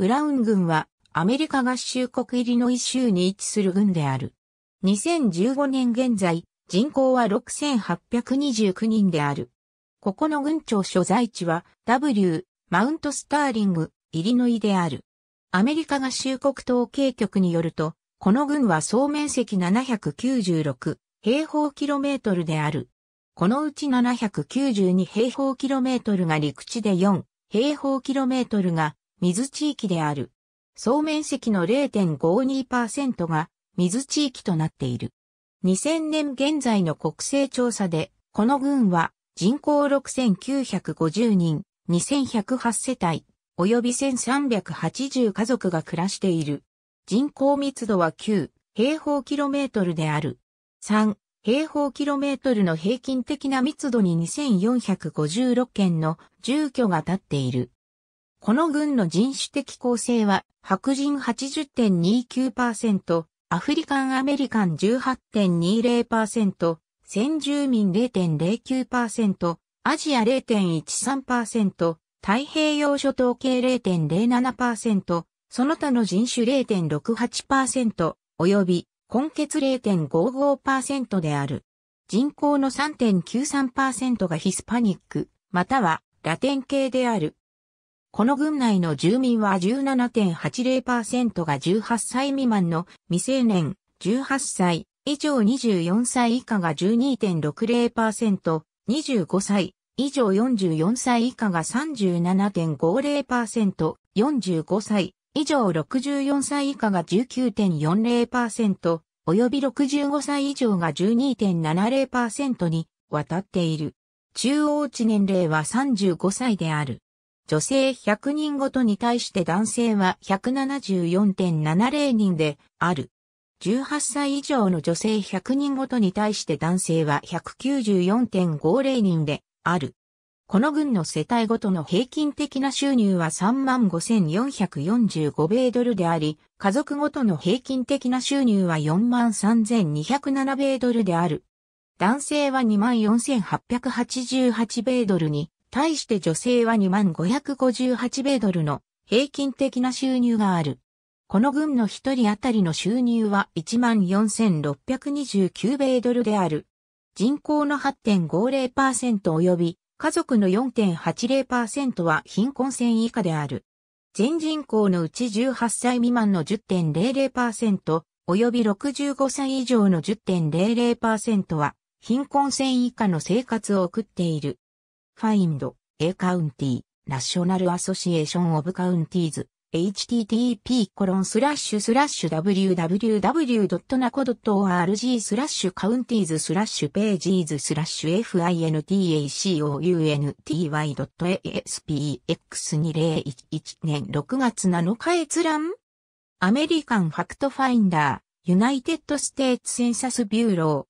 ブラウン軍はアメリカ合衆国入りの一州に位置する軍である。2015年現在、人口は6829人である。ここの軍庁所在地は W、マウントスターリング、イリノイである。アメリカ合衆国統計局によると、この軍は総面積796平方キロメートルである。このうち792平方キロメートルが陸地で4平方キロメートルが水地域である。総面積の0.52%が水地域となっている。2000年現在の国勢調査で、この群は人口6950人、2108世帯、及び1380家族が暮らしている。人口密度は9平方キロメートルである。3平方キロメートルの平均的な密度に2456件の住居が建っている。この軍の人種的構成は白人80.29%、アフリカンアメリカン18.20%、先住民0.09%、アジア0.13%、太平洋諸島系0.07%、その他の人種0.68%、及び根血0.55%である。人口の3.93%がヒスパニック、またはラテン系である。この郡内の住民は17.80%が18歳未満の未成年、18歳以上24歳以下が12.60%、25歳以上44歳以下が37.50%、45歳以上64歳以下が19.40%、及び65歳以上が12.70%に渡っている。中央値年齢は35歳である。女性100人ごとに対して男性は174.70人である。18歳以上の女性100人ごとに対して男性は194.50人である。この群の世帯ごとの平均的な収入は35,445米ドルであり、家族ごとの平均的な収入は43,207米ドルである。男性は24,888米ドルに、対して女性は2558米ドルの平均的な収入がある。この軍の一人当たりの収入は14,629米ドルである。人口の8.50%及び家族の4.80%は貧困線以下である。全人口のうち18歳未満の10.00%及び65歳以上の10.00%は貧困線以下の生活を送っている。find, a county, national association of counties, http コロンスラッシュスラッシュ www.naco.org スラッシュカウンティーズスラッシュページーズスラッシュ fintacounty.aspx2011 年6月7日閲覧アメリカンファクトファインダーユナイテッドステーツセンサスビューロー